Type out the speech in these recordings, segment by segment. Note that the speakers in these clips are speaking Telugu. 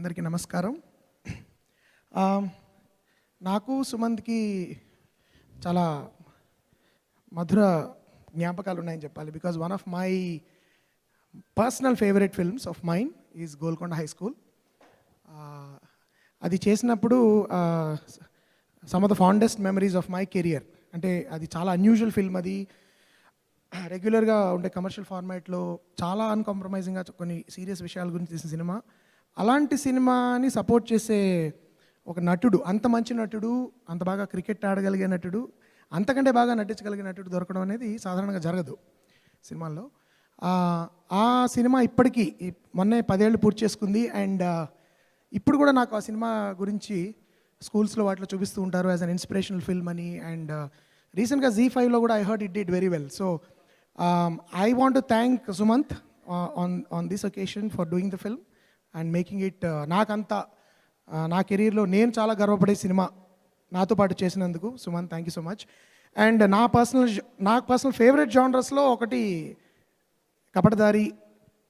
అందరికీ నమస్కారం నాకు సుమంత్కి చాలా మధుర జ్ఞాపకాలు ఉన్నాయని చెప్పాలి because one of my personal favourite films of mine is Golconda high school అది చేసినప్పుడు some of the fondest memories of my career అంటే అది చాలా అన్యూజువల్ ఫిల్మ్ అది రెగ్యులర్గా ఉండే కమర్షియల్ ఫార్మాట్లో చాలా అన్కాంప్రమైజింగ్గా కొన్ని సీరియస్ విషయాల గురించి తీసిన సినిమా అలాంటి సినిమాని సపోర్ట్ చేసే ఒక నటుడు అంత మంచి నటుడు అంత బాగా క్రికెట్ ఆడగలిగే నటుడు అంతకంటే బాగా నటించగలిగే నటుడు దొరకడం అనేది సాధారణంగా జరగదు సినిమాల్లో ఆ సినిమా ఇప్పటికీ మొన్నే పదేళ్ళు పూర్తి చేసుకుంది అండ్ ఇప్పుడు కూడా నాకు ఆ సినిమా గురించి స్కూల్స్లో వాటిలో చూపిస్తూ ఉంటారు యాజ్ అన్ ఇన్స్పిరేషనల్ ఫిల్మ్ అని అండ్ రీసెంట్గా జీ ఫైవ్లో కూడా I heard it did very well so I want to thank Sumanth on on this occasion for doing the film and making it నాకంతా నా కెరీర్లో నేను చాలా గర్వపడే సినిమా నాతో పాటు చేసినందుకు Suman thank you so much and నా పర్సనల్ నా పర్సనల్ ఫేవరెట్ జానరస్లో ఒకటి కపటదారి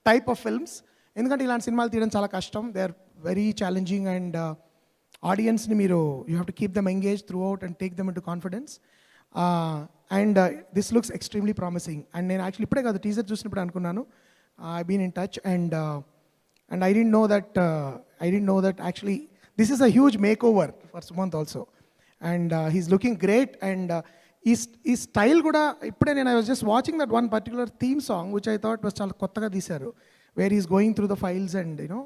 టైప్ ఆఫ్ ఫిల్మ్స్ ఎందుకంటే ఇలాంటి సినిమాలు తీయడం చాలా కష్టం they are very challenging and ఆడియన్స్ని మీరు you have to keep them engage throughout and take them in to confidence and this looks extremely promising and నేను యాక్చువల్లీ ఇప్పుడే కాదు టీజర్ చూసినప్పుడు అనుకున్నాను I been in touch and and I didn't know that I didn't know that actually this is a huge makeover for Sumanth also and he's looking great and ఈ ఈ స్టైల్ కూడా ఇప్పుడే నేను I was just watching that one particular theme song which I thought was చాలా కొత్తగా తీశారు where is going through the files and you know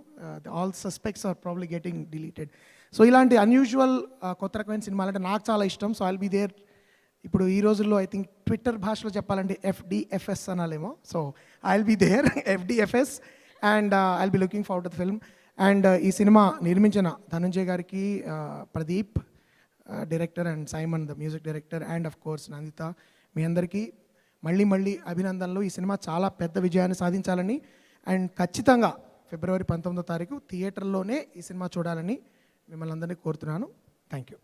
all suspects are probably getting deleted so ఇలాంటి అన్యూజువల్ uh, కొత్త రకమైన సినిమాలు అంటే నాకు చాలా ఇష్టం సో ఐల్ బీ దేర్ ఇప్పుడు ఈ రోజుల్లో ఐ థింక్ ట్విట్టర్ భాషలో చెప్పాలంటే ఎఫ్డిఎఫ్ఎస్ అనాలేమో so I will be there FDFS and I be looking forward the film and ఈ సినిమా నిర్మించిన ధనుంజయ్ గారికి uh, Pradeep director and Simon the music director and of course Nandita మీ అందరికీ మళ్ళీ మళ్ళీ అభినందనలు ఈ సినిమా చాలా పెద్ద విజయాన్ని సాధించాలని అండ్ ఖచ్చితంగా ఫిబ్రవరి పంతొమ్మిదో తారీఖు థియేటర్లోనే ఈ సినిమా చూడాలని మిమ్మల్ని అందరినీ కోరుతున్నాను థ్యాంక్ యూ